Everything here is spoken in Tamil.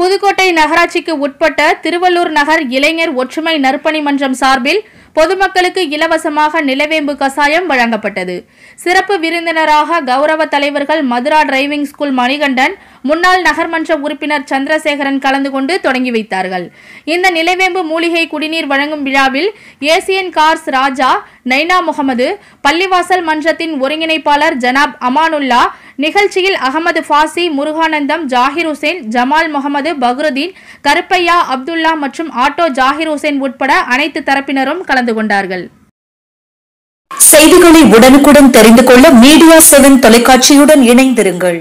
புதுக்கோட்டை நகராட்சிக்கு உட்பட்ட திருவள்ளூர் நகர் இளைஞர் ஒற்றுமை நற்பணி மன்றம் சார்பில் பொதுமக்களுக்கு இலவசமாக நிலவேம்பு கசாயம் வழங்கப்பட்டது சிறப்பு விருந்தினராக கௌரவ தலைவர்கள் மதுரா டிரைவிங் ஸ்கூல் மணிகண்டன் முன்னாள் நகர்மன்ற உறுப்பினர் சந்திரசேகரன் கலந்து கொண்டு தொடங்கி வைத்தார்கள் இந்த நிலைவேம்பு மூலிகை குடிநீர் வழங்கும் விழாவில் ஏசியன் கார்ஸ் ராஜா நைனா முகமது பள்ளிவாசல் மன்றத்தின் ஒருங்கிணைப்பாளர் ஜனாப் அமானுல்லா நிகழ்ச்சியில் அகமது ஃபாசி முருகானந்தம் ஜாகிர் ஹுசேன் ஜமால் முகமது பக்ருதீன் கருப்பையா அப்துல்லா மற்றும் ஆட்டோ ஜாகிர் ஹுசேன் உட்பட அனைத்து தரப்பினரும் கலந்து கொண்டார்கள் செய்திகளை உடனுக்குடன் தெரிந்து கொள்ள மீடியா செவன் தொலைக்காட்சியுடன் இணைந்திருங்கள்